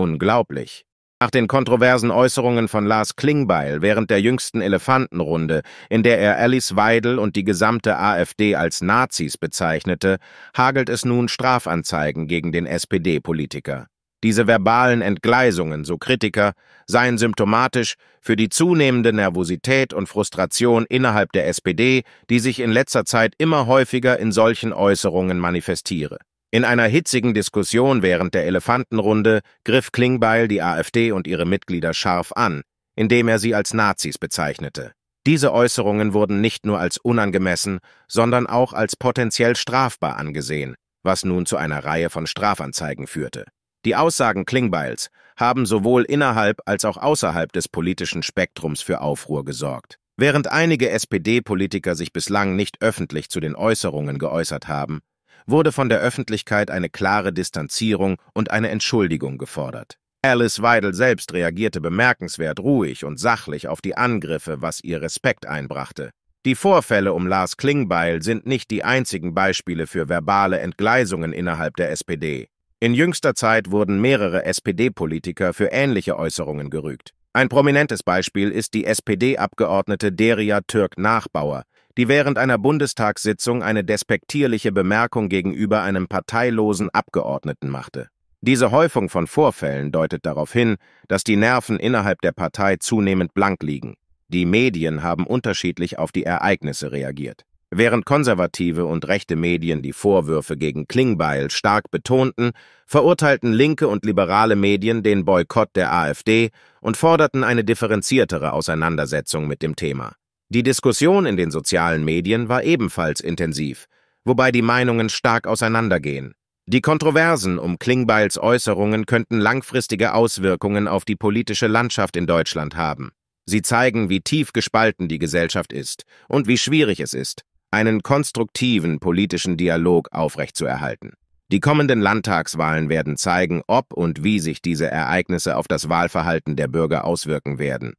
Unglaublich. Nach den kontroversen Äußerungen von Lars Klingbeil während der jüngsten Elefantenrunde, in der er Alice Weidel und die gesamte AfD als Nazis bezeichnete, hagelt es nun Strafanzeigen gegen den SPD-Politiker. Diese verbalen Entgleisungen, so Kritiker, seien symptomatisch für die zunehmende Nervosität und Frustration innerhalb der SPD, die sich in letzter Zeit immer häufiger in solchen Äußerungen manifestiere. In einer hitzigen Diskussion während der Elefantenrunde griff Klingbeil die AfD und ihre Mitglieder scharf an, indem er sie als Nazis bezeichnete. Diese Äußerungen wurden nicht nur als unangemessen, sondern auch als potenziell strafbar angesehen, was nun zu einer Reihe von Strafanzeigen führte. Die Aussagen Klingbeils haben sowohl innerhalb als auch außerhalb des politischen Spektrums für Aufruhr gesorgt. Während einige SPD-Politiker sich bislang nicht öffentlich zu den Äußerungen geäußert haben, wurde von der Öffentlichkeit eine klare Distanzierung und eine Entschuldigung gefordert. Alice Weidel selbst reagierte bemerkenswert ruhig und sachlich auf die Angriffe, was ihr Respekt einbrachte. Die Vorfälle um Lars Klingbeil sind nicht die einzigen Beispiele für verbale Entgleisungen innerhalb der SPD. In jüngster Zeit wurden mehrere SPD-Politiker für ähnliche Äußerungen gerügt. Ein prominentes Beispiel ist die SPD-Abgeordnete Deria Türk-Nachbauer, die während einer Bundestagssitzung eine despektierliche Bemerkung gegenüber einem parteilosen Abgeordneten machte. Diese Häufung von Vorfällen deutet darauf hin, dass die Nerven innerhalb der Partei zunehmend blank liegen. Die Medien haben unterschiedlich auf die Ereignisse reagiert. Während konservative und rechte Medien die Vorwürfe gegen Klingbeil stark betonten, verurteilten linke und liberale Medien den Boykott der AfD und forderten eine differenziertere Auseinandersetzung mit dem Thema. Die Diskussion in den sozialen Medien war ebenfalls intensiv, wobei die Meinungen stark auseinandergehen. Die Kontroversen um Klingbeils Äußerungen könnten langfristige Auswirkungen auf die politische Landschaft in Deutschland haben. Sie zeigen, wie tief gespalten die Gesellschaft ist und wie schwierig es ist, einen konstruktiven politischen Dialog aufrechtzuerhalten. Die kommenden Landtagswahlen werden zeigen, ob und wie sich diese Ereignisse auf das Wahlverhalten der Bürger auswirken werden.